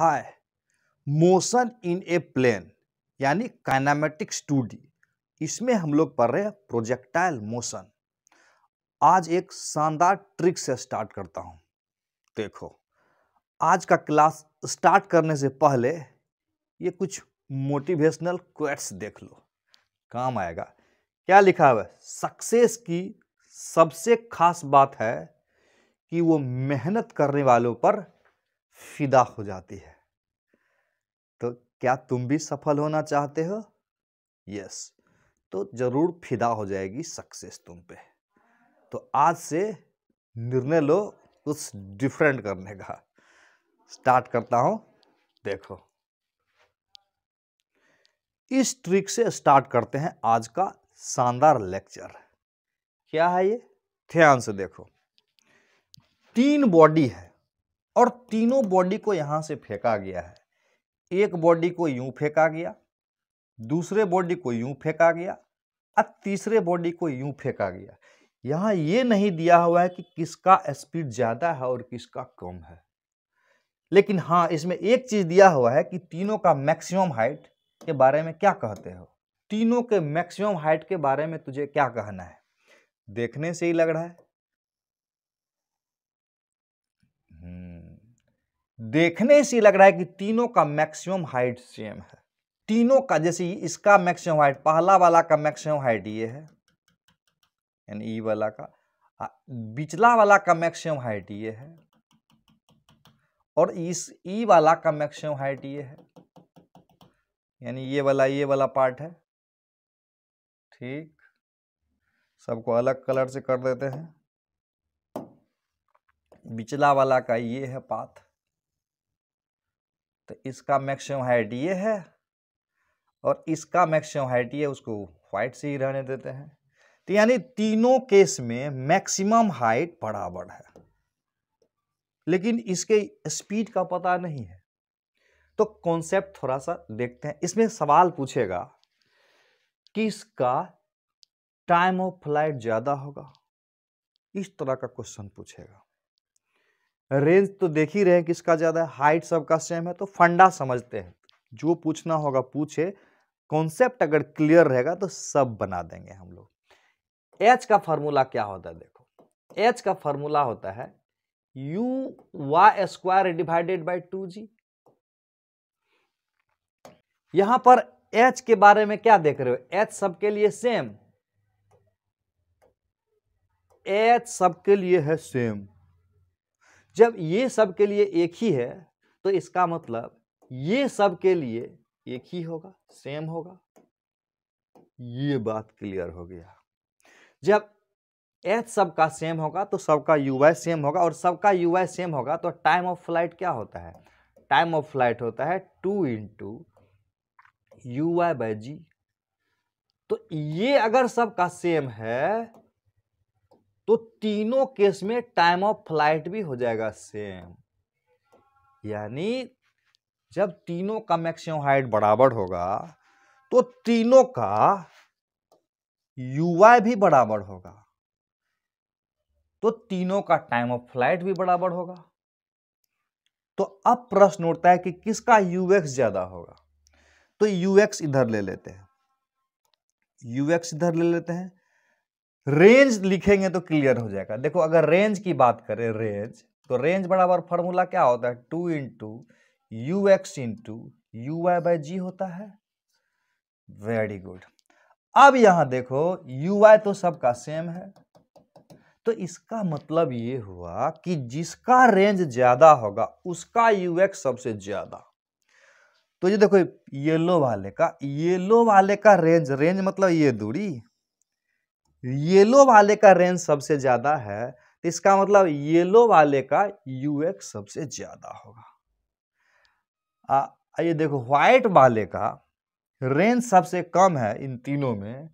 High motion in a plane यानी kinematic study इसमें हम लोग पढ़ रहे हैं प्रोजेक्टाइल मोशन आज एक शानदार ट्रिक से स्टार्ट करता हूं देखो आज का क्लास स्टार्ट करने से पहले ये कुछ मोटिवेशनल क्वेट्स देख लो काम आएगा क्या लिखा हुआ है सक्सेस की सबसे खास बात है कि वो मेहनत करने वालों पर फिदा हो जाती है तो क्या तुम भी सफल होना चाहते हो यस तो ज़रूर फिदा हो जाएगी सक्सेस तुम पे तो आज से निर्णय लो कुछ डिफरेंट करने का स्टार्ट करता हूं देखो इस ट्रिक से स्टार्ट करते हैं आज का शानदार लेक्चर क्या है ये ध्यान से देखो तीन बॉडी है और तीनों बॉडी को यहाँ से फेंका गया है एक बॉडी को यूं फेंका गया दूसरे बॉडी को यूं फेंका गया और तीसरे बॉडी को यूं फेंका गया यहाँ ये नहीं दिया हुआ है कि किसका स्पीड ज़्यादा है और किसका कम है लेकिन हाँ इसमें एक चीज़ दिया हुआ है कि तीनों का मैक्सिमम हाइट के बारे में क्या कहते हो तीनों के मैक्सिमम हाइट के बारे में तुझे क्या कहना है देखने से ही लग रहा है देखने से लग रहा है कि तीनों का मैक्सिमम हाइट सेम है तीनों का जैसे इसका मैक्सिमम हाइट पहला वाला का मैक्सिमम हाइट ये है यानी ई वाला का बिचला वाला का मैक्सिमम हाइट ये है और इस ई वाला का मैक्सिमम हाइट ये है यानी ये वाला ये वाला पार्ट है ठीक सबको अलग कलर से कर देते हैं बिचला वाला का ये है पाथ तो इसका मैक्सिमम हाइट ये है और इसका मैक्सिमम हाइट ये उसको वाइट से ही रहने देते हैं तो यानी तीनों केस में मैक्सिमम हाइट बराबर है लेकिन इसके स्पीड का पता नहीं है तो कॉन्सेप्ट थोड़ा सा देखते हैं इसमें सवाल पूछेगा कि इसका टाइम ऑफ फ्लाइट ज़्यादा होगा इस तरह का क्वेश्चन पूछेगा रेंज तो देख ही रहे हैं किसका ज़्यादा है हाइट सबका सेम है तो फंडा समझते हैं जो पूछना होगा पूछे कॉन्सेप्ट अगर क्लियर रहेगा तो सब बना देंगे हम लोग एच का फॉर्मूला क्या होता है देखो एच का फॉर्मूला होता है u y square divided by two g यहां पर एच के बारे में क्या देख रहे हो एच सबके लिए सेम एच सबके लिए है सेम जब ये सब के लिए एक ही है तो इसका मतलब ये सब के लिए एक ही होगा सेम होगा ये बात क्लियर हो गया जब एच सबका सेम होगा तो सबका यूआई सेम होगा और सबका यूआई सेम होगा तो टाइम ऑफ फ्लाइट क्या होता है टाइम ऑफ फ्लाइट होता है two into u i by g तो ये अगर सबका सेम है तो तीनों केस में टाइम ऑफ फ्लाइट भी हो जाएगा सेम यानी जब तीनों का मैक्सिमम हाइट बराबर होगा तो तीनों का यूआई भी बराबर होगा तो तीनों का टाइम ऑफ फ्लाइट भी बराबर होगा तो अब प्रश्न उठता है कि किसका यूएक्स ज्यादा होगा तो यूएक्स इधर ले लेते हैं यूएक्स इधर ले लेते हैं रेंज लिखेंगे तो क्लियर हो जाएगा देखो अगर रेंज की बात करें रेंज तो रेंज बराबर फॉर्मूला क्या होता है two into u x into u y by g होता है वेरी गुड अब यहां देखो यू वाई तो सबका सेम है तो इसका मतलब ये हुआ कि जिसका रेंज ज्यादा होगा उसका यू एक्स सबसे ज्यादा तो ये देखो येलो वाले का येलो वाले का रेंज रेंज मतलब ये दूरी येलो वाले का रेंज सबसे ज़्यादा है तो इसका मतलब येलो वाले का यू एक्स सबसे ज़्यादा होगा ये देखो व्हाइट वाले का रेंज सबसे कम है इन तीनों में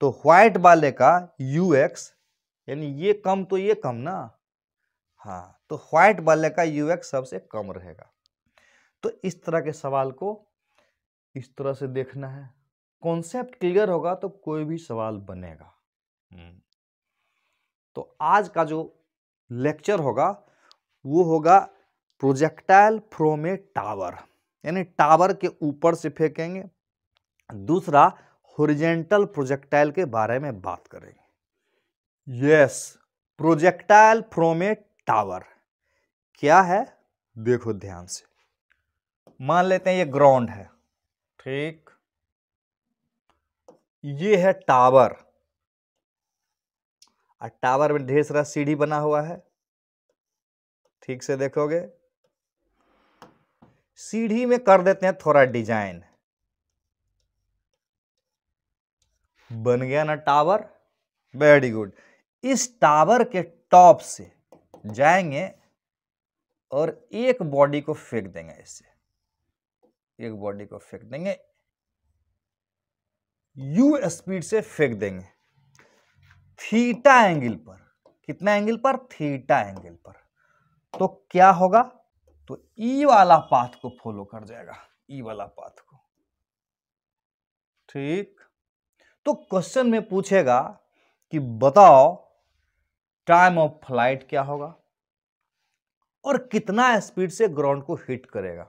तो व्हाइट वाले का यू एक्स यानी ये कम तो ये कम ना हाँ तो व्हाइट वाले का यू एक्स सबसे कम रहेगा तो इस तरह के सवाल को इस तरह से देखना है कॉन्सेप्ट क्लियर होगा तो कोई भी सवाल बनेगा हम्म। तो आज का जो लेक्चर होगा वो होगा प्रोजेक्टाइल फ्रोमे ए टावर यानी टावर के ऊपर से फेंकेंगे दूसरा होरिजेंटल प्रोजेक्टाइल के बारे में बात करेंगे yes projectile from a tower क्या है देखो ध्यान से मान लेते हैं ये ग्राउंड है ठीक ये है टावर और टावर में ढेर सारा सीढ़ी बना हुआ है ठीक से देखोगे सीढ़ी में कर देते हैं थोड़ा डिजाइन बन गया ना टावर वेरी गुड इस टावर के टॉप से जाएंगे और एक बॉडी को फेंक देंगे इससे एक बॉडी को फेंक देंगे यू स्पीड से फेंक देंगे थीटा एंगल पर कितना एंगल पर थीटा एंगल पर तो क्या होगा तो ई वाला पाथ को फॉलो कर जाएगा ई वाला पाथ को ठीक तो क्वेश्चन में पूछेगा कि बताओ टाइम ऑफ फ्लाइट क्या होगा और कितना स्पीड से ग्राउंड को हिट करेगा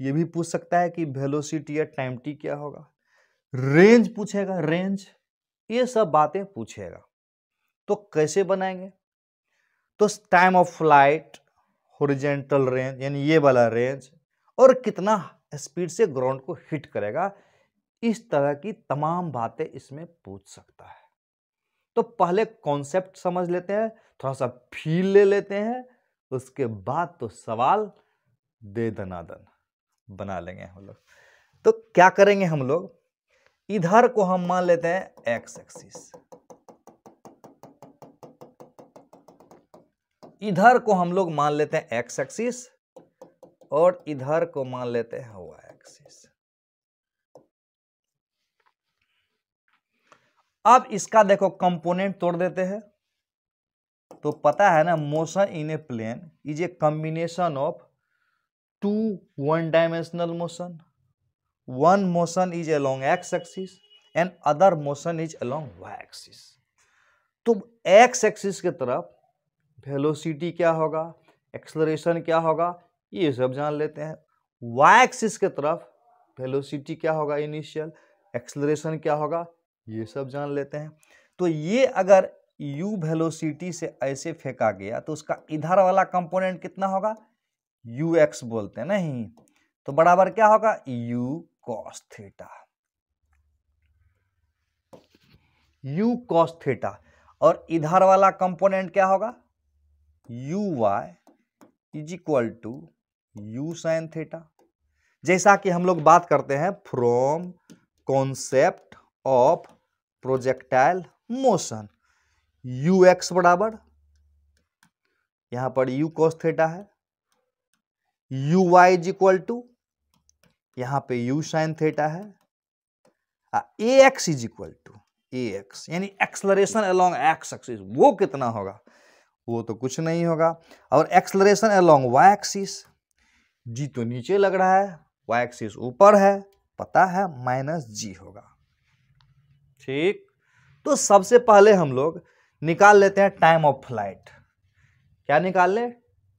ये भी पूछ सकता है कि वेलोसिटी या टाइम टी क्या होगा रेंज पूछेगा रेंज ये सब बातें पूछेगा तो कैसे बनाएंगे तो time of flight horizontal range यानी ये वाला रेंज और कितना स्पीड से ग्राउंड को हिट करेगा इस तरह की तमाम बातें इसमें पूछ सकता है तो पहले कॉन्सेप्ट समझ लेते हैं थोड़ा सा फील ले लेते हैं उसके बाद तो सवाल दे दनादन बना लेंगे हम लोग तो क्या करेंगे हम लोग इधर को हम मान लेते हैं एक्स एक्सिस इधर को हम लोग मान लेते हैं एक्स एक्सिस और इधर को मान लेते हैं वाई एक्सिस अब इसका देखो कंपोनेंट तोड़ देते हैं तो पता है ना motion in a plane is a combination of two one dimensional motion one motion is along x axis and other motion is along y axis तो एक्स एक्सिस के तरफ वेलोसिटी क्या होगा एक्सलरेशन क्या होगा ये सब जान लेते हैं वाई एक्सिस के तरफ वेलोसिटी क्या होगा इनिशियल एक्सलरेशन क्या होगा ये सब जान लेते हैं तो ये अगर u वेलोसिटी से ऐसे फेंका गया तो उसका इधर वाला कंपोनेंट कितना होगा यू एक्स बोलते हैं नहीं तो बराबर क्या होगा u cos theta u cos theta और इधर वाला कंपोनेंट क्या होगा u y is equal to u sine theta जैसा कि हम लोग बात करते हैं from concept of projectile motion u x बराबर यहां पर यू कॉस थेटा है u y is equal to यहां पे u साइन थेटा है a x is equal to a x यानी एक्सलरेशन अलोंग एक्स एक्सिस वो कितना होगा वो तो कुछ नहीं होगा और acceleration along y axis g तो नीचे लग रहा है y एक्सिस ऊपर है पता है माइनस जी होगा ठीक तो सबसे पहले हम लोग निकाल लेते हैं टाइम ऑफ फ्लाइट क्या निकाल ले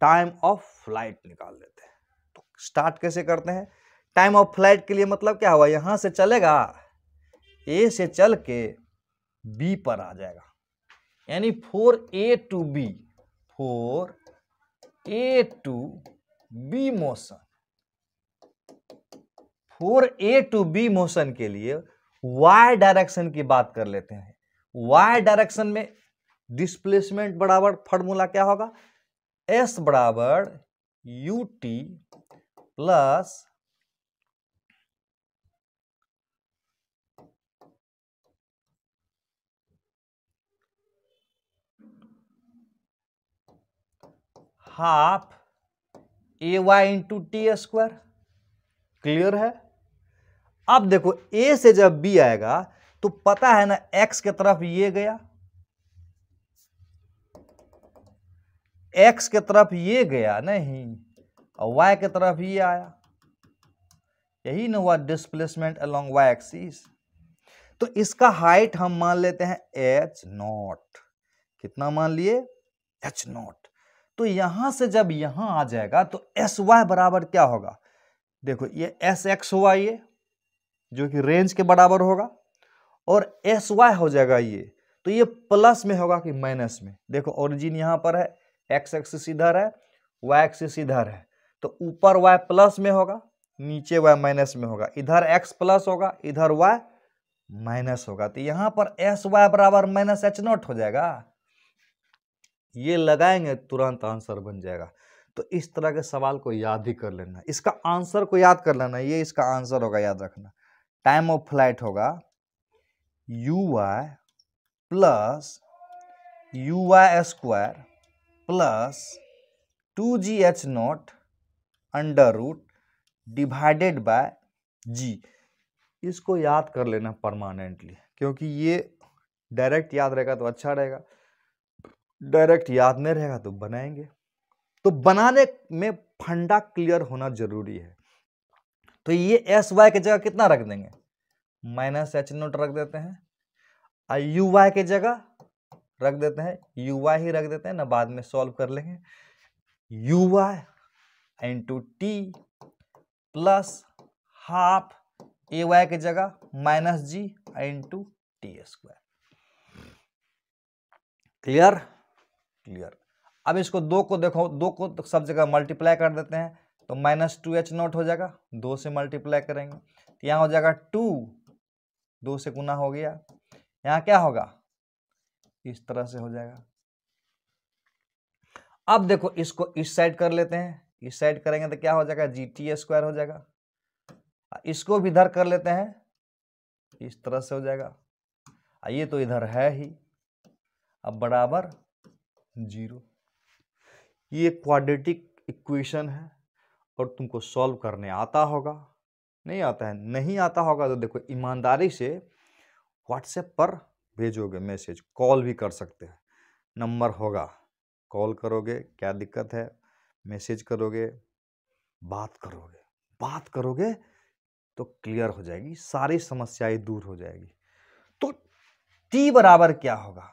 टाइम ऑफ फ्लाइट निकाल लेते हैं तो स्टार्ट कैसे करते हैं टाइम ऑफ फ्लाइट के लिए मतलब क्या हुआ यहाँ से चलेगा ए से चल के बी पर आ जाएगा यानी for A to B for A to B motion for A to B motion के लिए वाई डायरेक्शन की बात कर लेते हैं वाई डायरेक्शन में डिस्प्लेसमेंट बराबर फॉर्मूला क्या होगा एस बराबर u t plus half a y into t square clear है अब देखो ए से जब बी आएगा तो पता है ना एक्स के तरफ ये गया एक्स के तरफ ये गया नहीं और वाई के तरफ ये आया यही ना हुआ डिस्प्लेसमेंट अलोंग वाई एक्सिस तो इसका हाइट हम मान लेते हैं एच नॉट कितना मान लिए एच नॉट तो यहाँ से जब यहाँ आ जाएगा तो एस वाई बराबर क्या होगा देखो ये एस एक्स हुआ ये जो कि रेंज के बराबर होगा और एस वाई हो जाएगा ये तो ये प्लस में होगा कि माइनस में देखो ओरिजिन यहाँ पर है एक्स एक्सिस इधर है वाई एक्सिस इधर है तो ऊपर वाई प्लस में होगा नीचे वाई माइनस में होगा इधर एक्स प्लस होगा इधर वाई माइनस होगा तो यहाँ पर एस वाई बराबर माइनस एच नॉट हो जाएगा ये लगाएंगे तुरंत आंसर बन जाएगा तो इस तरह के सवाल को याद ही कर लेना इसका आंसर को याद कर लेना ये इसका आंसर होगा याद रखना टाइम ऑफ फ्लाइट होगा u y plus u y square plus two g h naught under root divided by g इसको याद कर लेना परमानेंटली क्योंकि ये डायरेक्ट याद रहेगा तो अच्छा रहेगा डायरेक्ट याद में रहेगा तो बनाएंगे तो बनाने में फंडा क्लियर होना जरूरी है तो ये एस वाई की जगह कितना रख देंगे माइनस एच नोट रख देते हैं यू वाई की जगह रख देते हैं यू वाई ही रख देते हैं ना बाद में सॉल्व कर लेंगे u y into t plus half a y की जगह minus g into t square clear clear अब इसको दो को देखो दो को सब जगह मल्टीप्लाई कर देते हैं तो माइनस टू एच नॉट हो जाएगा दो से मल्टीप्लाई करेंगे तो यहाँ हो जाएगा टू दो से गुना हो गया यहाँ क्या होगा इस तरह से हो जाएगा अब देखो इसको इस साइड कर लेते हैं इस साइड करेंगे तो क्या हो जाएगा जी टी स्क्वायर हो जाएगा इसको भी इधर कर लेते हैं इस तरह से हो जाएगा ये तो इधर है ही अब बराबर जीरो ये क्वाड्रेटिक इक्वेशन है और तुमको सॉल्व करने आता होगा नहीं आता है नहीं आता होगा तो देखो ईमानदारी से व्हाट्सएप पर भेजोगे मैसेज कॉल भी कर सकते हैं नंबर होगा कॉल करोगे क्या दिक्कत है मैसेज करोगे बात करोगे बात करोगे तो क्लियर हो जाएगी सारी समस्याएं दूर हो जाएगी तो टी बराबर क्या होगा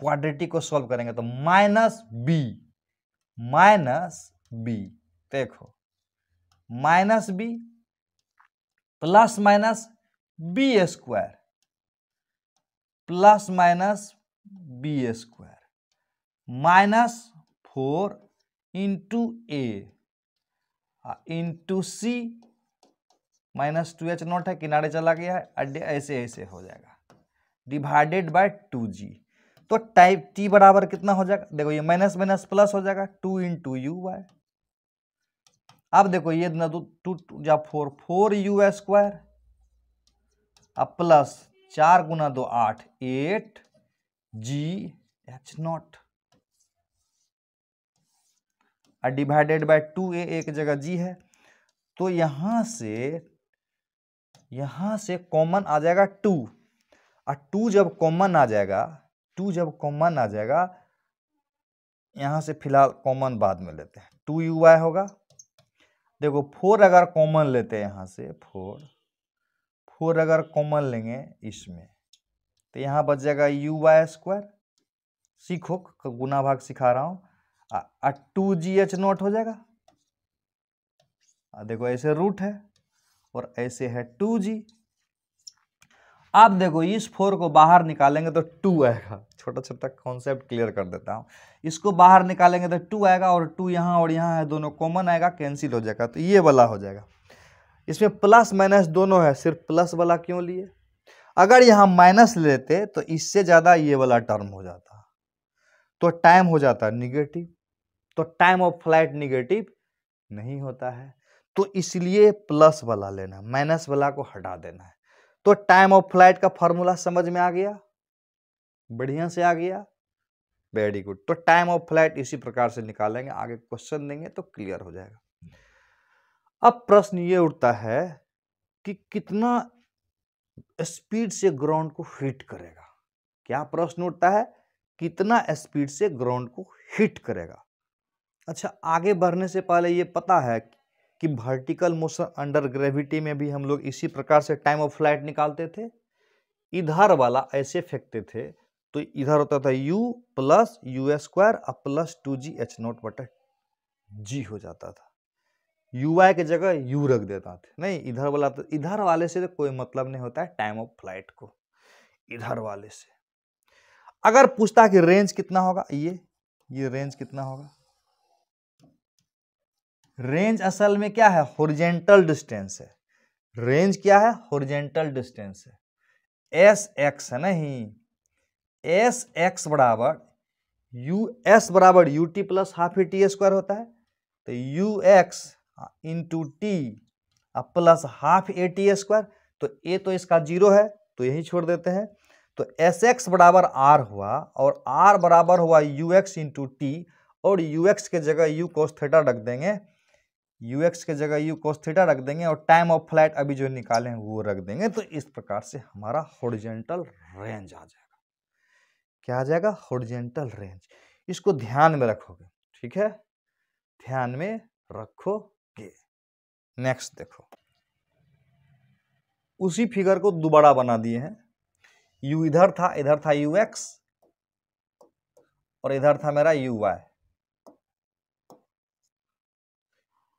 क्वाड्रेटिक को सॉल्व करेंगे तो माइनस बी माइनस बी देखो minus b plus minus b square plus minus b square minus four into a into c minus two h naught है किनारे चला गया है ऐसे ऐसे हो जाएगा डिवाइडेड बाय टू जी तो टाइप टी बराबर कितना हो जाएगा देखो ये माइनस माइनस प्लस हो जाएगा टू टू यू वाई अब देखो ये ना टू तो टू या फोर फोर यू स्क्वायर अब प्लस चार गुना दो आठ एट जी एच नॉट और डिवाइडेड बाय टू ए एक जगह जी है तो यहां से यहां से कॉमन आ जाएगा टू और टू जब कॉमन आ जाएगा टू जब कॉमन आ जाएगा यहाँ से फिलहाल कॉमन बाद में लेते हैं टू यू वाई होगा देखो फोर अगर कॉमन लेते हैं यहाँ से फोर फोर अगर कॉमन लेंगे इसमें तो यहाँ बच जाएगा यू वाई स्क्वायर सीखो गुना भाग सिखा रहा हूँ टू जी एच नोट हो जाएगा आ देखो ऐसे रूट है और ऐसे है टू जी आप देखो इस फोर को बाहर निकालेंगे तो टू आएगा छोटा छोटा कॉन्सेप्ट क्लियर कर देता हूँ इसको बाहर निकालेंगे तो टू आएगा और टू यहाँ और यहाँ है दोनों कॉमन आएगा कैंसिल हो जाएगा तो ये वाला हो जाएगा इसमें प्लस माइनस दोनों है सिर्फ प्लस वाला क्यों लिए अगर यहाँ माइनस लेते तो इससे ज़्यादा ये वाला टर्म हो जाता तो टाइम हो जाता निगेटिव तो टाइम ऑफ फ्लाइट निगेटिव नहीं होता है तो इसलिए प्लस वाला लेना माइनस वाला को हटा देना है तो टाइम ऑफ फ्लाइट का फॉर्मूला समझ में आ गया बढ़िया से आ गया वेरी गुड तो टाइम ऑफ फ्लाइट इसी प्रकार से निकालेंगे आगे क्वेश्चन देंगे तो क्लियर हो जाएगा अब प्रश्न ये उठता है कि कितना स्पीड से ग्राउंड को हिट करेगा क्या प्रश्न उठता है कितना स्पीड से ग्राउंड को हिट करेगा अच्छा आगे बढ़ने से पहले ये पता है कि वर्टिकल मोशन अंडर ग्रेविटी में भी हम लोग इसी प्रकार से टाइम ऑफ फ्लाइट निकालते थे इधर वाला ऐसे फेंकते थे तो इधर होता था u प्लस यू स्क्वायर और plus two g h naught बटर जी हो जाता था यू आई के जगह u रख देता था नहीं इधर वाला तो इधर वाले से तो कोई मतलब नहीं होता है टाइम ऑफ फ्लाइट को इधर वाले से अगर पूछता कि रेंज कितना होगा ये ये रेंज कितना होगा रेंज असल में क्या है होरिजेंटल डिस्टेंस है रेंज क्या है होरिजेंटल डिस्टेंस है एस एक्स है नहीं एस एक्स बराबर यू एस बराबर u t plus half a t square होता है तो u x into t plus half a t square तो ए तो इसका जीरो है तो यही छोड़ देते हैं तो एस एक्स बराबर आर हुआ और आर बराबर हुआ यू एक्स इंटू टी और यू एक्स के जगह यू कोस थेटा रख देंगे यू एक्स के जगह यू कोस थीटा रख देंगे और टाइम ऑफ फ्लाइट अभी जो निकाले हैं वो रख देंगे तो इस प्रकार से हमारा हॉरिजेंटल रेंज आ जाएगा क्या आ जाएगा हॉरिजेंटल रेंज इसको ध्यान में रखोगे ठीक है ध्यान में रखोगे नेक्स्ट देखो उसी फिगर को दोबारा बना दिए हैं यू इधर था इधर था यू एक्स और इधर था मेरा यू वाई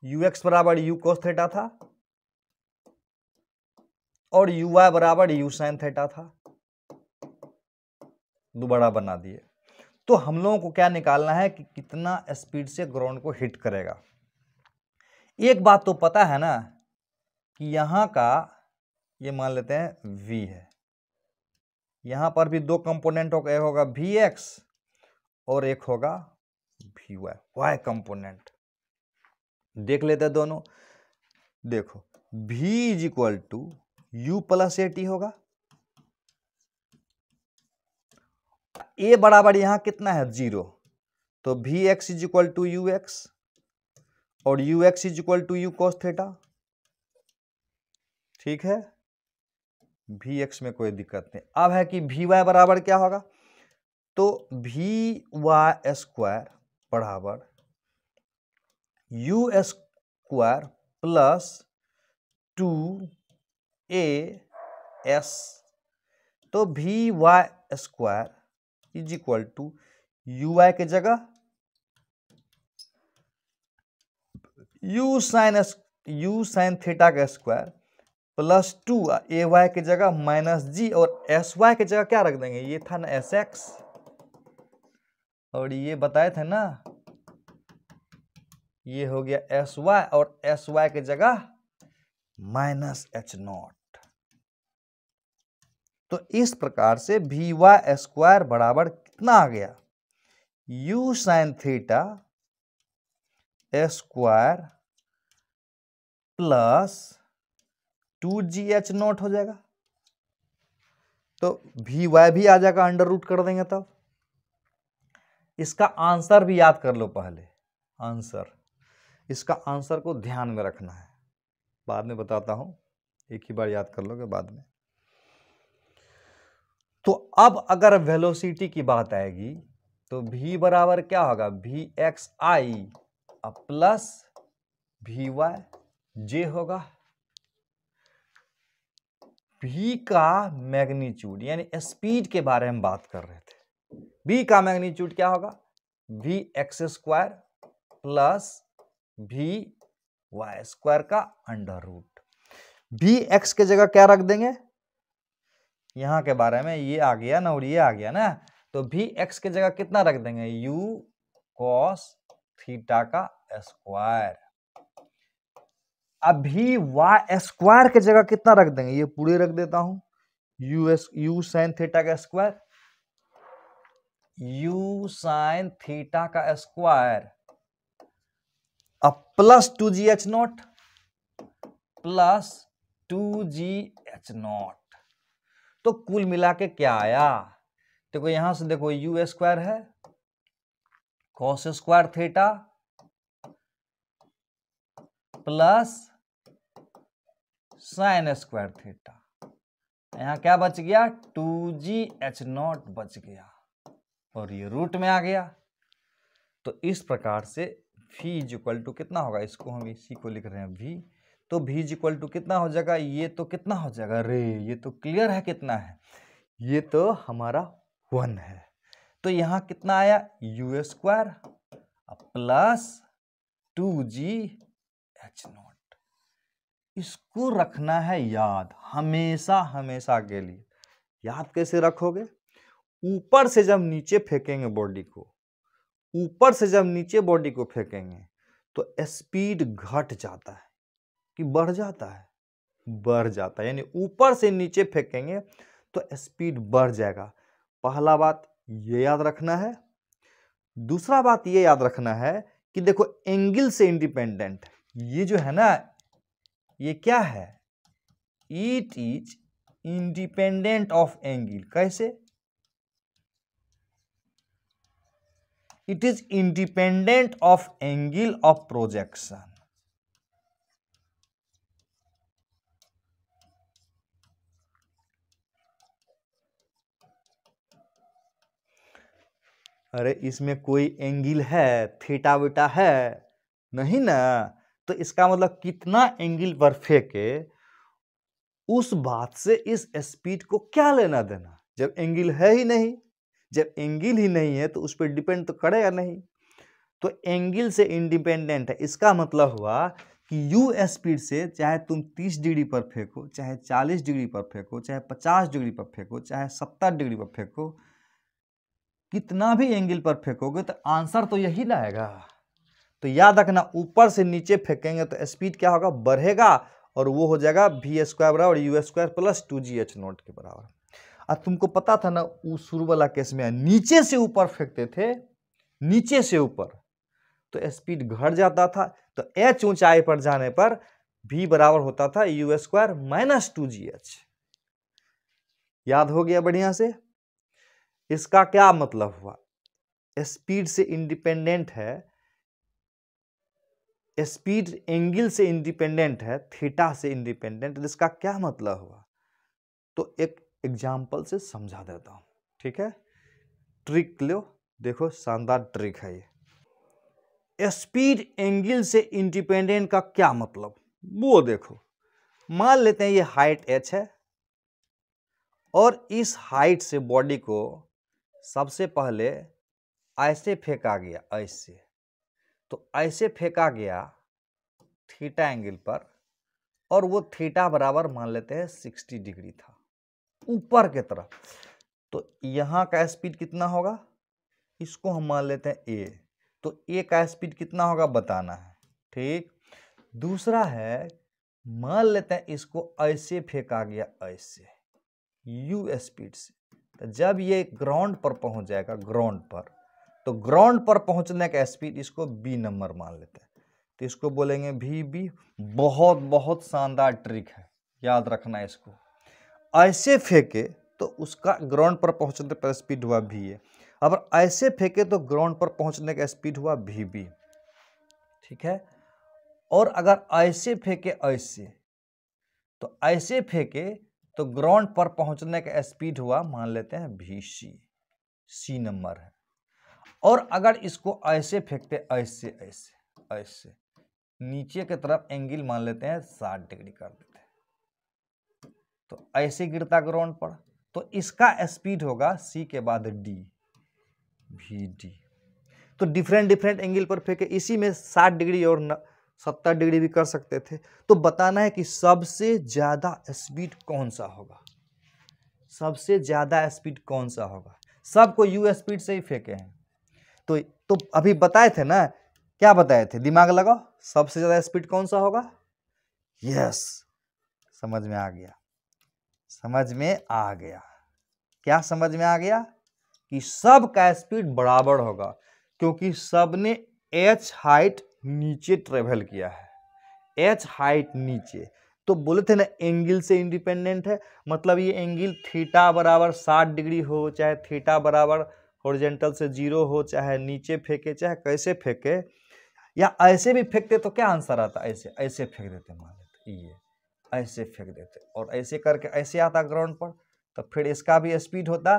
यू एक्स बराबर यू कोस थेटा था और यू वाई बराबर यू साइन थेटा था दोबारा बना दिए तो हम लोगों को क्या निकालना है कि कितना स्पीड से ग्राउंड को हिट करेगा एक बात तो पता है ना कि यहां का ये मान लेते हैं v है यहां पर भी दो कंपोनेंट होगा एक होगा वी एक्स और एक होगा वी वाई वाई कंपोनेंट देख लेते हैं दोनों देखो v is equal to u plus a t होगा ए बराबर यहां कितना है जीरो तो v x is equal to u x और u x is equal to u cos theta ठीक है भी एक्स में कोई दिक्कत नहीं अब है कि भी वाई बराबर क्या होगा तो भी वाई स्क्वायर बराबर u square plus two a s तो v y square is equal to u y के जगह u sine u sine theta का square plus two a y के जगह माइनस जी और एस वाई के जगह क्या रख देंगे ये था ना एस एक्स और ये बताए थे ना ये हो गया एस वाई और एस वाई की जगह माइनस एच नॉट तो इस प्रकार से वी वाई स्क्वायर बराबर कितना आ गया u sine theta square plus two g h naught हो जाएगा तो वी वाई भी आ जाएगा अंडर रूट कर देंगे तब इसका आंसर भी याद कर लो पहले आंसर इसका आंसर को ध्यान में रखना है बाद में बताता हूं एक ही बार याद कर लोगे बाद में तो अब अगर वेलोसिटी की बात आएगी तो भी बराबर क्या होगा v x i plus v y j होगा भी का मैग्नीट्यूड यानी स्पीड के बारे में बात कर रहे थे भी का मैग्नीट्यूड क्या होगा v x square plus v y square का अंडर रूट भी एक्स के जगह क्या रख देंगे यहां के बारे में ये आ गया ना और ये आ गया ना तो भी एक्स के जगह कितना रख देंगे यू कॉस थीटा का स्क्वायर अभी वाई स्क्वायर के जगह कितना रख देंगे ये पूरे रख देता हूं u s u sine theta का स्क्वायर यू साइन थीटा का स्क्वायर अब plus two g h naught plus two g h naught तो कुल मिला के क्या आया देखो यहां से देखो यू स्क्वायर है cos square theta plus sine square theta यहां क्या बच गया टू जी एच नॉट बच गया और ये रूट में आ गया तो इस प्रकार से वी इज इक्वल टू कितना होगा इसको हम इसी को लिख रहे हैं वी तो वी इज इक्वल टू कितना हो जाएगा ये तो कितना हो जाएगा रे ये तो क्लियर है कितना है ये तो हमारा वन है तो यहाँ कितना आया u square plus two g h naught इसको रखना है याद हमेशा हमेशा के लिए याद कैसे रखोगे ऊपर से जब नीचे फेंकेंगे बॉडी को ऊपर से जब नीचे बॉडी को फेंकेंगे तो स्पीड घट जाता है कि बढ़ जाता है बढ़ जाता है यानी ऊपर से नीचे फेंकेंगे तो स्पीड बढ़ जाएगा पहला बात ये याद रखना है दूसरा बात ये याद रखना है कि देखो एंगल से इंडिपेंडेंट ये जो है ना ये क्या है it is independent of angle कैसे it is independent of angle of projection अरे इसमें कोई एंगल है थीटा वीटा है नहीं ना तो इसका मतलब कितना एंगल पर फेंके उस बात से इस स्पीड को क्या लेना देना जब एंगल है ही नहीं जब एंगल ही नहीं है तो उस पर डिपेंड तो करेगा नहीं तो एंगल से इंडिपेंडेंट है इसका मतलब हुआ कि यू स्पीड से चाहे तुम 30 डिग्री पर फेंको चाहे 40 डिग्री पर फेंको चाहे 50 डिग्री पर फेंको चाहे 70 डिग्री पर फेंको कितना भी एंगल पर फेंकोगे तो आंसर तो यही लाएगा तो याद रखना ऊपर से नीचे फेंकेंगे तो स्पीड क्या होगा बढ़ेगा और वो हो जाएगा वी स्क्वायर बराबर u square plus two g h naught के बराबर और तुमको पता था ना वो शुरू वाला केस में नीचे से ऊपर फेंकते थे नीचे से ऊपर तो स्पीड घट जाता था तो एच ऊंचाई पर जाने पर भी बराबर होता था u square minus two g h याद हो गया बढ़िया से इसका क्या मतलब हुआ स्पीड से इंडिपेंडेंट है स्पीड एंगल से इंडिपेंडेंट है थीटा से इंडिपेंडेंट तो इसका क्या मतलब हुआ तो एक एग्जाम्पल से समझा देता हूँ ठीक है ट्रिक लो देखो शानदार ट्रिक है ये स्पीड एंगल से इंडिपेंडेंट का क्या मतलब वो देखो मान लेते हैं ये हाइट एच है और इस हाइट से बॉडी को सबसे पहले ऐसे फेंका गया ऐसे तो ऐसे फेंका गया थीटा एंगल पर और वो थीटा बराबर मान लेते हैं सिक्सटी डिग्री था ऊपर की तरफ तो यहाँ का स्पीड कितना होगा इसको हम मान लेते हैं ए तो ए का स्पीड कितना होगा बताना है ठीक दूसरा है मान लेते हैं इसको ऐसे फेंका गया ऐसे यू स्पीड से तो जब ये ग्राउंड पर पहुंच जाएगा ग्राउंड पर तो ग्राउंड पर पहुंचने का स्पीड इसको बी नंबर मान लेते हैं तो इसको बोलेंगे भी बी बहुत बहुत शानदार ट्रिक है याद रखना इसको ऐसे फेंके तो उसका ग्राउंड पर पहुंचने पर स्पीड हुआ भी है अगर ऐसे फेंके तो ग्राउंड पर पहुंचने का स्पीड हुआ भी भी ठीक है और अगर ऐसे फेंके ऐसे तो ऐसे फेंके तो ग्राउंड पर पहुंचने का स्पीड हुआ मान लेते हैं भी सी सी नंबर है और अगर इसको ऐसे फेंकते ऐसे ऐसे ऐसे नीचे की तरफ एंगल मान लेते हैं साठ डिग्री कर देते तो ऐसे गिरता ग्राउंड पर तो इसका स्पीड होगा सी के बाद डी भी डी तो डिफरेंट डिफरेंट एंगल पर फेंके इसी में साठ डिग्री और सत्तर डिग्री भी कर सकते थे तो बताना है कि सबसे ज़्यादा स्पीड कौन सा होगा सबसे ज़्यादा स्पीड कौन सा होगा सबको यू स्पीड से ही फेंके हैं तो तो अभी बताए थे ना क्या बताए थे दिमाग लगाओ सबसे ज़्यादा स्पीड कौन सा होगा यस समझ में आ गया समझ में आ गया क्या समझ में आ गया कि सब का स्पीड बराबर होगा क्योंकि सब ने एच हाइट नीचे ट्रेवल किया है एच हाइट नीचे तो बोले थे ना एंगल से इंडिपेंडेंट है मतलब ये एंगल थीटा बराबर साठ डिग्री हो चाहे थीटा बराबर हॉरिजेंटल से जीरो हो चाहे नीचे फेंके चाहे कैसे फेंके या ऐसे भी फेंकते तो क्या आंसर आता ऐसे ऐसे फेंक देते मान लेते ये ऐसे फेंक देते और ऐसे करके ऐसे आता ग्राउंड पर तो फिर इसका भी स्पीड होता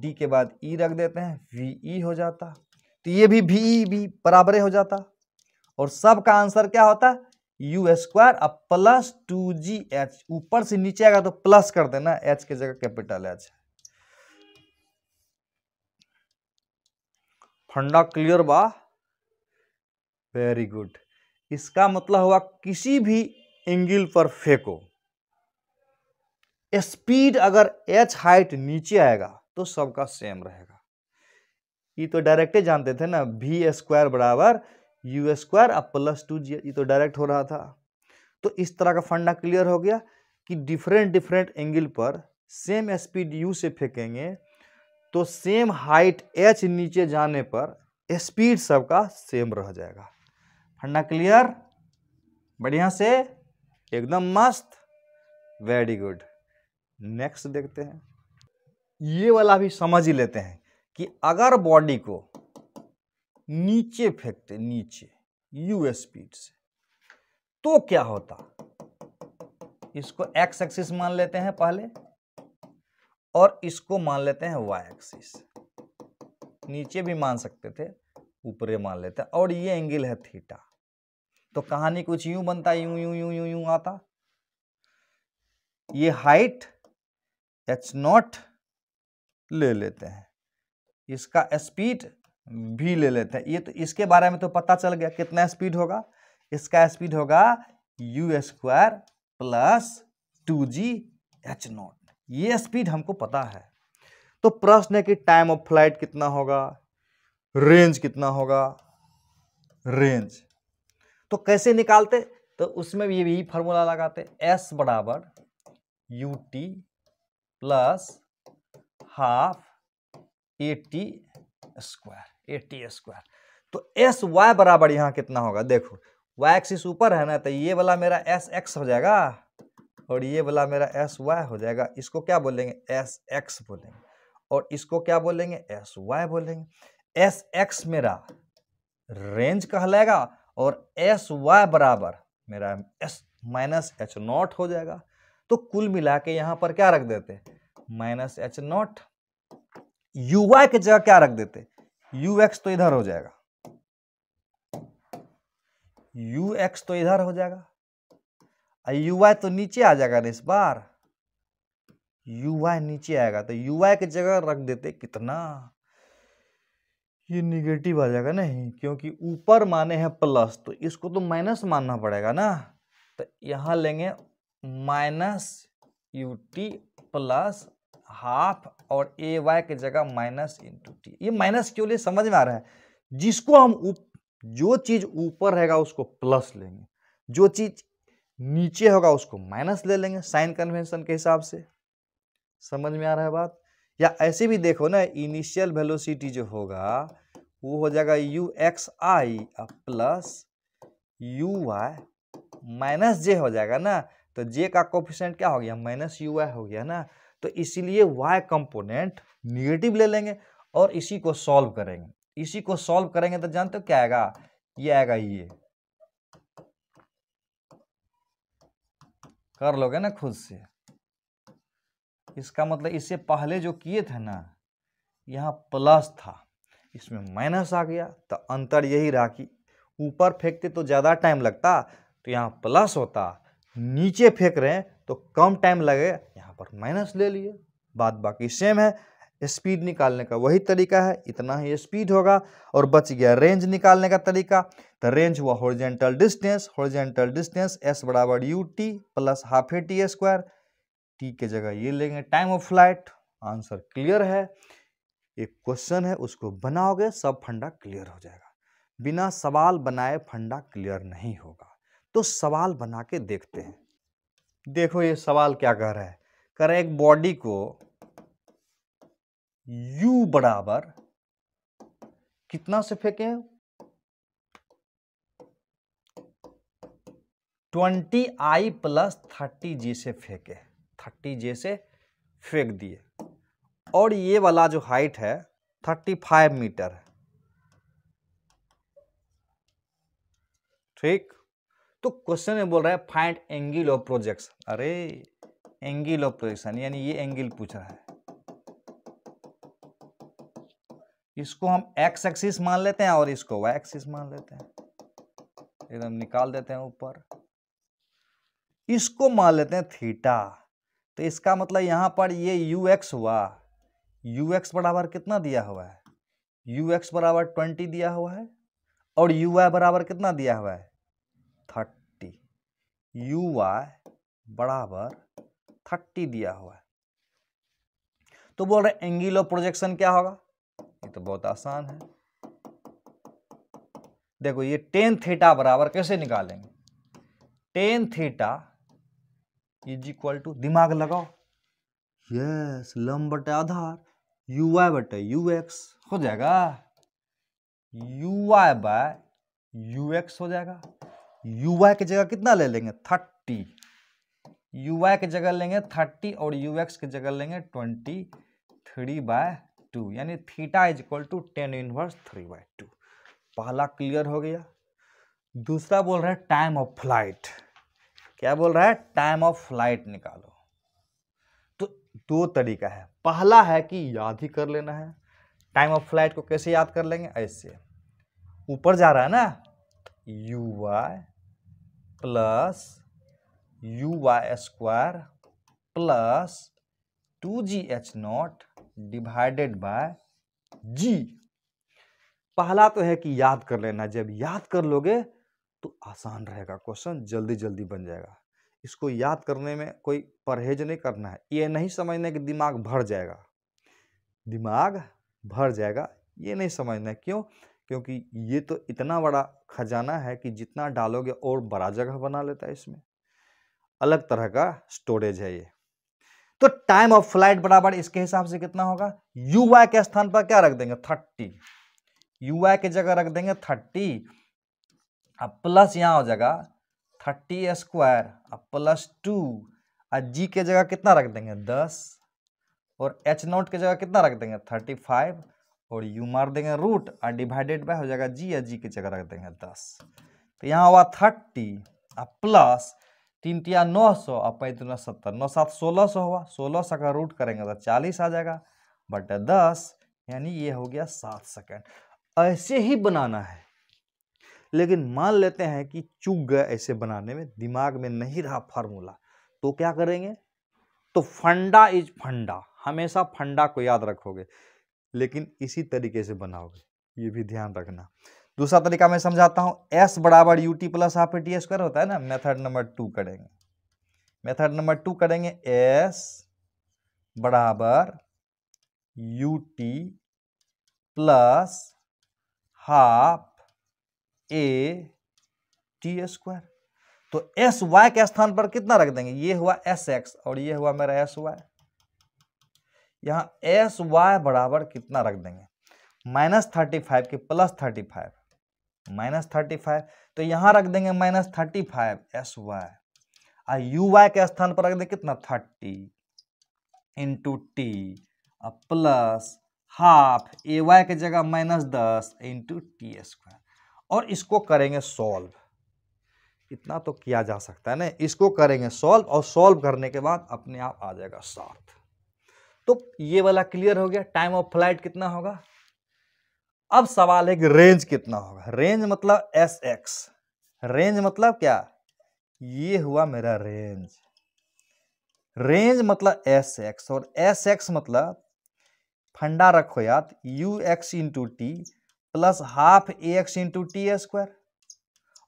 डी के बाद ई e रख देते हैं वी ई e हो जाता तो ये भी वी ई e भी बराबर हो जाता और सब का आंसर क्या होता यू स्क्वायर अब प्लस टू जी एच ऊपर से नीचे आएगा तो प्लस कर देना एच की जगह कैपिटल एच फंडा क्लियर बा वेरी गुड इसका मतलब हुआ किसी भी एंगल पर फेंको स्पीड अगर एच हाइट नीचे आएगा तो सबका सेम रहेगा ये तो डायरेक्टे जानते थे ना वी स्क्वायर बराबर यू स्क्वायर अब प्लस टू जी ये तो डायरेक्ट हो रहा था तो इस तरह का फंडा क्लियर हो गया कि डिफरेंट डिफरेंट एंगल पर सेम स्पीड यू से फेंकेंगे तो सेम हाइट एच नीचे जाने पर स्पीड सबका सेम रह जाएगा फंडा क्लियर बढ़िया से एकदम मस्त वेरी गुड नेक्स्ट देखते हैं ये वाला भी समझ ही लेते हैं कि अगर बॉडी को नीचे फेंकते नीचे यू स्पीड से तो क्या होता इसको एक्स एक्सिस मान लेते हैं पहले और इसको मान लेते हैं वाई एक्सिस नीचे भी मान सकते थे ऊपरे मान लेते हैं और ये एंगल है थीटा तो कहानी कुछ यूं बनता यूं यूं यूं यूं यूं आता ये हाइट एच नॉट ले लेते हैं इसका स्पीड भी ले लेते हैं ये तो इसके बारे में तो पता चल गया कितना स्पीड होगा इसका स्पीड होगा u square plus two g h naught ये स्पीड हमको पता है तो प्रश्न है कि टाइम ऑफ फ्लाइट कितना होगा रेंज कितना होगा रेंज तो कैसे निकालते तो उसमें भी यही फॉर्मूला लगाते एस बराबर u t plus half a t square a t square तो एस वाई बराबर यहाँ कितना होगा देखो वाई एक्सिस ऊपर है ना तो ये वाला मेरा एस एक्स हो जाएगा और ये वाला मेरा एस वाई हो जाएगा इसको क्या बोलेंगे एस एक्स बोलेंगे और इसको क्या बोलेंगे एस वाई बोलेंगे एस एक्स मेरा रेंज कहलाएगा और एस वाई बराबर मेरा एस माइनस एच नॉट हो जाएगा तो कुल मिला के यहाँ पर क्या रख देते minus h naught u y की जगह क्या रख देते यू एक्स तो इधर हो जाएगा यू एक्स तो इधर हो जाएगा और यू वाई तो नीचे आ जाएगा ना इस बार यू वाई नीचे आएगा तो यू वाई की जगह रख देते कितना ये निगेटिव आ जाएगा नहीं क्योंकि ऊपर माने हैं प्लस तो इसको तो माइनस मानना पड़ेगा ना तो यहाँ लेंगे minus u t plus half और ए वाई की जगह माइनस इंटू टी ये माइनस क्यों लिए समझ में आ रहा है जिसको हम उप, जो चीज ऊपर रहेगा उसको प्लस लेंगे जो चीज नीचे होगा उसको माइनस ले लेंगे साइन कन्वेंशन के हिसाब से समझ में आ रहा है बात या ऐसे भी देखो ना इनिशियल वेलोसिटी जो होगा वो हो जाएगा u x i plus u y minus j हो जाएगा ना तो जे का कोफिशेंट क्या हो गया माइनस यू वाई हो गया ना तो इसीलिए वाई कंपोनेंट निगेटिव ले लेंगे और इसी को सॉल्व करेंगे इसी को सॉल्व करेंगे तो जानते हो क्या आएगा ये आएगा ये कर लोगे ना खुद से इसका मतलब इससे पहले जो किए थे ना यहाँ प्लस था इसमें माइनस आ गया तो अंतर यही रहा कि ऊपर फेंकते तो ज़्यादा टाइम लगता तो यहाँ प्लस होता नीचे फेंक रहे हैं तो कम टाइम लगे यहाँ पर माइनस ले लिए बात बाकी सेम है स्पीड निकालने का वही तरीका है इतना ही स्पीड होगा और बच गया रेंज निकालने का तरीका तो रेंज हुआ horizontal distance horizontal distance s बराबर u t plus half a t square t के जगह ये लेंगे time of flight answer clear है एक क्वेश्चन है उसको बनाओगे सब फंडा क्लियर हो जाएगा बिना सवाल बनाए फंडा क्लियर नहीं होगा तो सवाल बना के देखते हैं देखो ये सवाल क्या कह रहा है कह रहा है एक बॉडी को u बराबर कितना से फेंके twenty i plus thirty j से फेंके थर्टी जे से फेंक दिए और ये वाला जो हाइट है थर्टी फाइव मीटर है ठीक तो क्वेश्चन में बोल रहा है फाइंड एंगल ऑफ प्रोजेक्शन अरे एंगल ऑफ प्रोजेक्शन यानी ये एंगल पूछ रहा है इसको हम एक्स एक्सिस मान लेते हैं और इसको वाई एक्सिस मान लेते हैं एकदम निकाल देते हैं ऊपर इसको मान लेते हैं थीटा तो इसका मतलब यहां पर ये यू एक्स हुआ यू एक्स बराबर कितना दिया हुआ है यू एक्स बराबर ट्वेंटी दिया हुआ है और यू वाई बराबर कितना दिया हुआ है थर्टी यू वाई बराबर थर्टी दिया हुआ है तो बोल रहे एंगल ऑफ प्रोजेक्शन क्या होगा ये तो बहुत आसान है देखो ये टेन थीटा बराबर कैसे निकालेंगे tan theta is equal to दिमाग लगाओ यस लंब बटे आधार यू वाई बट यू एक्स हो जाएगा u y by u x हो जाएगा यू वाई की जगह कितना ले लेंगे थर्टी यू वाई की जगह लेंगे थर्टी और यू एक्स की जगह लेंगे ट्वेंटी थ्री बाय टू यानी theta is equal to tan inverse three by two पहला क्लियर हो गया दूसरा बोल रहा है टाइम ऑफ फ्लाइट क्या बोल रहा है टाइम ऑफ फ्लाइट निकालो दो तरीका है पहला है कि याद ही कर लेना है टाइम ऑफ फ्लाइट को कैसे याद कर लेंगे ऐसे ऊपर जा रहा है ना u y plus u y square plus two g h naught divided by g पहला तो है कि याद कर लेना जब याद कर लोगे तो आसान रहेगा क्वेश्चन जल्दी जल्दी बन जाएगा इसको याद करने में कोई परहेज नहीं करना है ये नहीं समझना कि दिमाग भर जाएगा दिमाग भर जाएगा ये नहीं समझना क्यों क्योंकि ये तो इतना बड़ा खजाना है कि जितना डालोगे और बड़ा जगह बना लेता है इसमें अलग तरह का स्टोरेज है ये तो टाइम ऑफ फ्लाइट बराबर इसके हिसाब से कितना होगा यू के स्थान पर क्या रख देंगे थर्टी यू के जगह रख देंगे थर्टी अब प्लस यहां हो जाएगा थर्टी स्क्वायर और प्लस टू और जी के जगह कितना रख देंगे दस और एच नॉट के जगह कितना रख देंगे थर्टी फाइव और यू मार देंगे रूट और डिवाइडेड बाय हो जाएगा जी या जी के जगह रख देंगे दस तो यहाँ हुआ थर्टी और प्लस तीन तिया नौ सौ और पैंतीन सत्तर नौ सात सोलह सौ हुआ सोलह सौ का रूट करेंगे तो चालीस आ जाएगा बट दस यानी ये हो गया सात सेकेंड ऐसे ही बनाना है लेकिन मान लेते हैं कि चूक गए ऐसे बनाने में दिमाग में नहीं रहा फार्मूला तो क्या करेंगे तो फंडा इज फंडा हमेशा फंडा को याद रखोगे लेकिन इसी तरीके से बनाओगे ये भी ध्यान रखना दूसरा तरीका मैं समझाता हूँ एस बराबर u t plus half t square होता है ना मेथड नंबर टू करेंगे मेथड नंबर टू करेंगे एस बराबर u t plus half a t square तो एस वाई के स्थान पर कितना रख देंगे ये हुआ एस एक्स और ये हुआ मेरा एस वाई यहाँ एस वाई बराबर कितना रख देंगे माइनस थर्टी फाइव के plus thirty five minus thirty five तो यहाँ रख देंगे minus thirty five s y और यू वाई के स्थान पर रख देंगे कितना thirty into t plus half a y के जगह माइनस दस इंटू टी स्क्वायर और इसको करेंगे सॉल्व इतना तो किया जा सकता है ना इसको करेंगे सॉल्व और सॉल्व करने के बाद अपने आप आ जाएगा साथ तो ये वाला क्लियर हो गया टाइम ऑफ फ्लाइट कितना होगा अब सवाल है कि रेंज कितना होगा रेंज मतलब एस एक्स रेंज मतलब क्या ये हुआ मेरा रेंज रेंज मतलब एस एक्स और एस एक्स मतलब फंडा रखो याद u x into t plus half a x into t square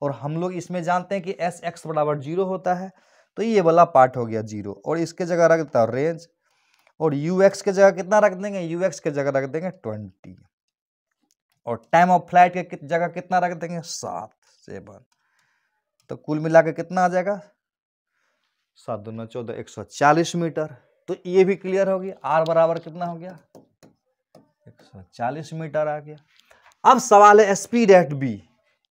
और हम लोग इसमें जानते हैं कि एस एक्स बराबर जीरो होता है तो ये वाला पार्ट हो गया जीरो और इसके जगह रख देता हूँ रेंज और यू एक्स के जगह कितना रख देंगे यू एक्स के जगह रख देंगे ट्वेंटी और टाइम ऑफ फ्लाइट के जगह कितना रख देंगे सात सेवन तो कुल मिला के कितना आ जाएगा सात दूना चौदह एक सौ चालीस मीटर तो ये भी क्लियर हो गया आर बराबर कितना हो गया एक सौ चालीस मीटर आ गया अब सवाल है स्पीड एट बी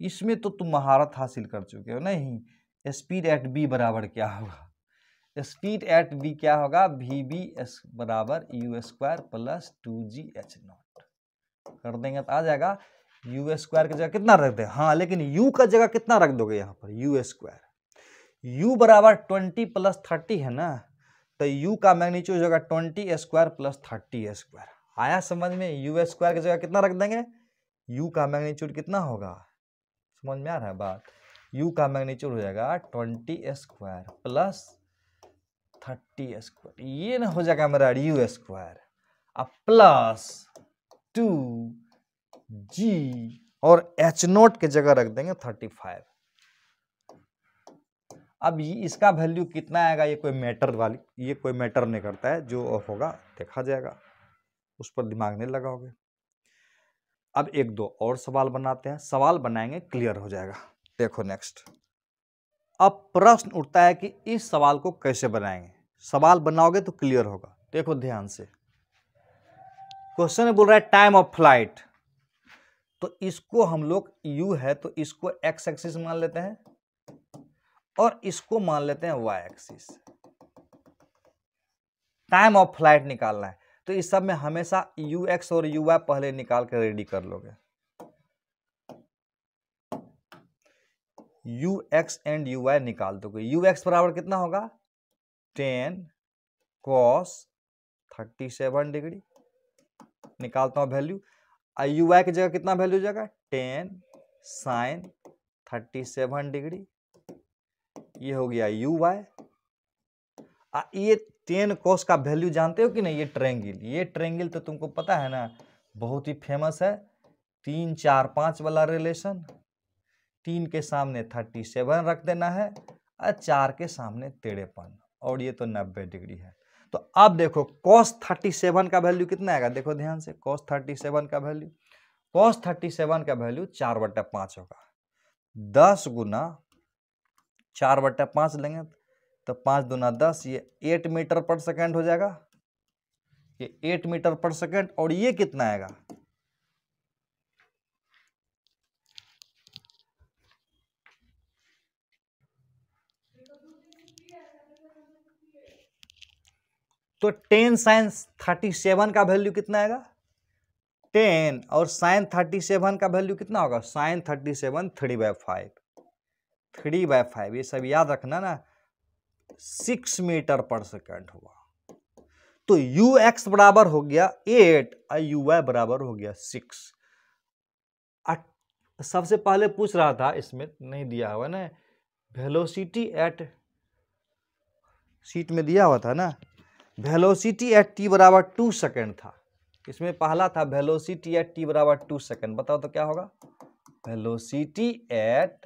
इसमें तो तुम महारत हासिल कर चुके हो नहीं स्पीड एट बी बराबर क्या होगा स्पीड एट बी क्या होगा वी बी एस बराबर u square plus two g h naught कर देंगे तो आ जाएगा यू स्क्वायर की जगह कितना रख दे हाँ लेकिन यू का जगह कितना रख दोगे यहाँ पर यू स्क्वायर यू बराबर ट्वेंटी प्लस थर्टी है ना तो यू का मैग्नीच्यूड होगा twenty square plus thirty square आया समझ में यू स्क्वायर की जगह कितना रख देंगे यू का मैग्नीच्यूड कितना होगा समझ में आ रहा है बात यू का मैग्नीच्यूड हो जाएगा twenty square plus thirty square ये ना हो जाएगा मेरा यू स्क्वायर अब प्लस टू जी और एच नोट के जगह रख देंगे थर्टी फाइव अब ये इसका वैल्यू कितना आएगा ये कोई मैटर वाली ये कोई मैटर नहीं करता है जो होगा देखा जाएगा उस पर दिमाग नहीं लगाओगे अब एक दो और सवाल बनाते हैं सवाल बनाएंगे क्लियर हो जाएगा देखो नेक्स्ट अब प्रश्न उठता है कि इस सवाल को कैसे बनाएंगे सवाल बनाओगे तो क्लियर होगा देखो ध्यान से क्वेश्चन बोल रहा है टाइम ऑफ फ्लाइट तो इसको हम लोग यू है तो इसको एक्स एक्सिस मान लेते हैं और इसको मान लेते हैं y axis time of flight निकालना है तो इस सब में हमेशा यू एक्स और यू वाई पहले निकाल कर रेडी कर लोगे u x and u y निकाल दोगे यू एक्स बराबर कितना होगा ten cos thirty seven degree निकालता हूं वैल्यू यू वाई की जगह कितना वैल्यू जाएगा ten sine thirty seven degree ये हो गया यू वाई ये टेन कोस का वैल्यू जानते हो कि नहीं ये ट्रेंगिल ये ट्रेंगिल तो तुमको पता है ना बहुत ही फेमस है तीन चार पाँच वाला रिलेशन तीन के सामने थर्टी सेवन रख देना है और चार के सामने तेरेपन और ये तो नब्बे डिग्री है तो अब देखो कॉस थर्टी सेवन का वैल्यू कितना आएगा देखो ध्यान से कॉस थर्टी सेवन का वैल्यू कॉस थर्टी सेवन का वैल्यू चार बटा पाँच होगा दस गुना चार बटे पाँच लेंगे तो तो पाँच दुना दस ये एट मीटर पर सेकेंड हो जाएगा ये एट मीटर पर सेकेंड और ये कितना आएगा तो टेन साइंस थर्टी सेवन का वैल्यू कितना आएगा टेन और साइन थर्टी सेवन का वैल्यू कितना होगा sine thirty seven three by five three by five ये सब याद रखना ना सिक्स मीटर पर सेकेंड हुआ तो यू एक्स बराबर हो गया एट और यू वाई बराबर हो गया सिक्स सबसे पहले पूछ रहा था इसमें नहीं दिया हुआ ना वेलोसिटी एट सीट में दिया हुआ था ना वेलोसिटी एट टी बराबर टू सेकेंड था इसमें पहला था वेलोसिटी एट टी बराबर टू सेकेंड बताओ तो क्या होगा वेलोसिटी एट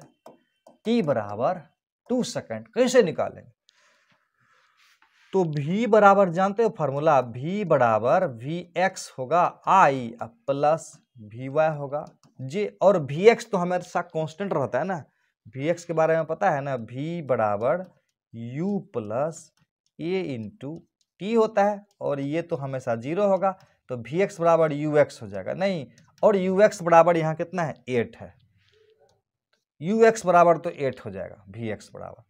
टी बराबर टू सेकेंड कैसे निकालेंगे तो भी बराबर जानते हो फार्मूला भी बराबर वी एक्स होगा आई प्लस वी वाई होगा जे और वी एक्स तो हमेशा कांस्टेंट रहता है ना वी एक्स के बारे में पता है ना वी बराबर u plus a into t होता है और ये तो हमेशा जीरो होगा तो वी एक्स बराबर यू एक्स हो जाएगा नहीं और यू एक्स बराबर यहाँ कितना है एट है यू एक्स बराबर तो एट हो जाएगा वी एक्स बराबर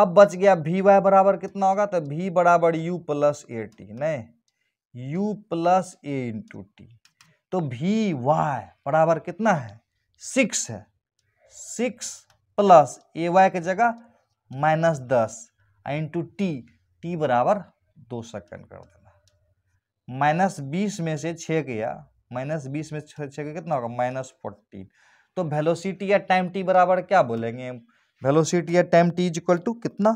अब बच गया वी वाई बराबर कितना होगा तो भी बराबर यू प्लस ए टी नहीं u plus a into t तो भी वाई बराबर कितना है सिक्स है सिक्स प्लस ए वाई की जगह माइनस दस इंटू टी टी बराबर दो सेकंड कर देना माइनस बीस में से छः गया माइनस बीस में छः गया कितना होगा माइनस फोर्टीन तो वेलोसिटी या टाइम टी बराबर क्या बोलेंगे वेलोसिटी या time t is equal to कितना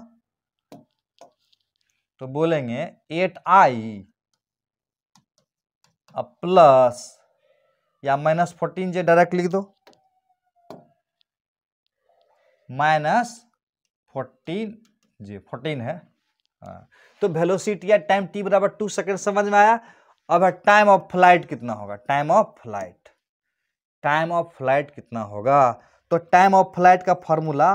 तो बोलेंगे एट आई प्लस या माइनस फोर्टीन जे डायरेक्ट लिख दो माइनस फोर्टीन जी फोर्टीन है हाँ, तो वेलोसिटी या टाइम टी बराबर टू सेकेंड समझ में आया अब टाइम ऑफ फ्लाइट कितना होगा time of flight time of flight कितना होगा तो टाइम ऑफ फ्लाइट का फॉर्मूला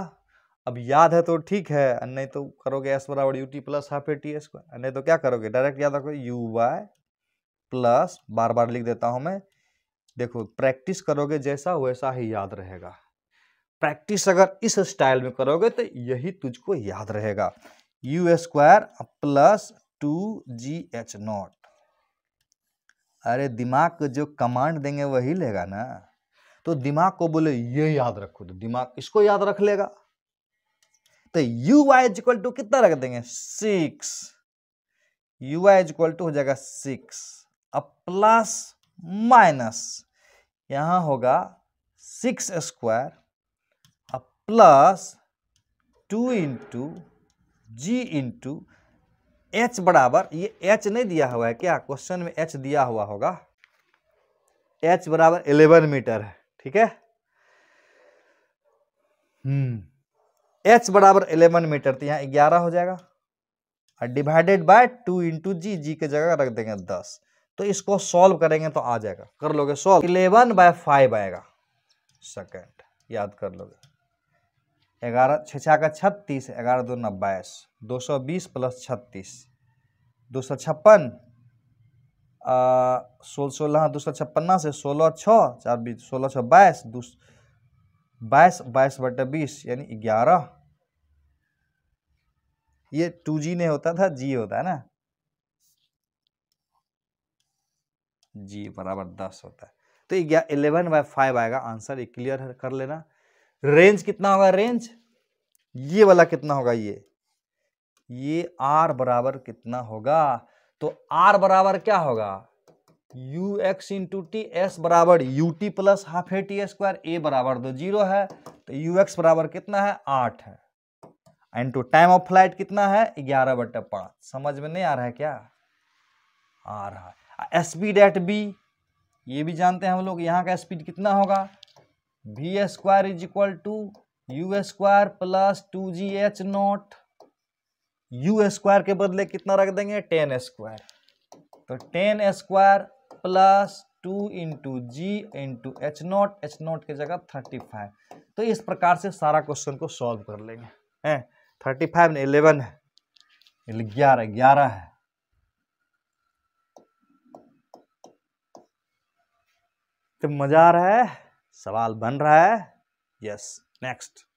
अब याद है तो ठीक है नहीं तो करोगे एस बराबर u t plus half a t s नहीं तो क्या करोगे डायरेक्ट याद रखोगे यू वाई प्लस बार बार लिख देता हूं मैं देखो प्रैक्टिस करोगे जैसा वैसा ही याद रहेगा प्रैक्टिस अगर इस स्टाइल में करोगे तो यही तुझको याद रहेगा u square plus two g h naught अरे दिमाग को जो कमांड देंगे वही लेगा ना तो दिमाग को बोले ये याद रखो तो दिमाग इसको याद रख लेगा तो u y is equal to कितना रख देंगे six u y is equal to हो जाएगा सिक्स अब प्लस माइनस यहां होगा सिक्स स्क्वायर अब plus two into g into h बराबर ये एच नहीं दिया हुआ है क्या क्वेश्चन में एच दिया हुआ होगा एच बराबर इलेवन मीटर है ठीक है हम्म एच बराबर एलेवन मीटर तो यहाँ ग्यारह हो जाएगा और divided by two into g g के जगह रख देंगे दस तो इसको सॉल्व करेंगे तो आ जाएगा कर लोगे सॉल्व इलेवन बाय फाइव आएगा सेकेंड याद कर लोगे ग्यारह छः का छत्तीस ग्यारह दो नब्बे बाईस दो सौ बीस प्लस छत्तीस दो सौ छप्पन सोलह सोलह दो सौ छप्पन्ना से सोलह छः चार बीस सोलह छः बाईस दो बाईस बाईस बटा बीस यानी ग्यारह ये टू जी नहीं होता था जी होता है ना जी बराबर दस होता है तो इलेवन बाय फाइव आएगा आंसर ये क्लियर कर लेना रेंज कितना होगा रेंज ये वाला कितना होगा ये ये आर बराबर कितना होगा तो आर बराबर क्या होगा u x into t s बराबर u t plus half a t square a बराबर दो तो जीरो है तो यू एक्स बराबर कितना है आठ है इंटू टाइम ऑफ फ्लाइट कितना है ग्यारह बटे पाँच समझ में नहीं आ रहा है क्या आ रहा है स्पीड एट बी ये भी जानते हैं हम लोग यहाँ का स्पीड कितना होगा v square is equal to u square plus two g h naught u square के बदले कितना रख देंगे टेन स्क्वायर तो ten square plus two into g into h naught h naught की जगह थर्टी फाइव तो इस प्रकार से सारा क्वेश्चन को सॉल्व कर लेंगे हैं थर्टी फाइव नहीं इलेवन है ग्यारह ग्यारह है तो मजा आ रहा है सवाल बन रहा है यस नेक्स्ट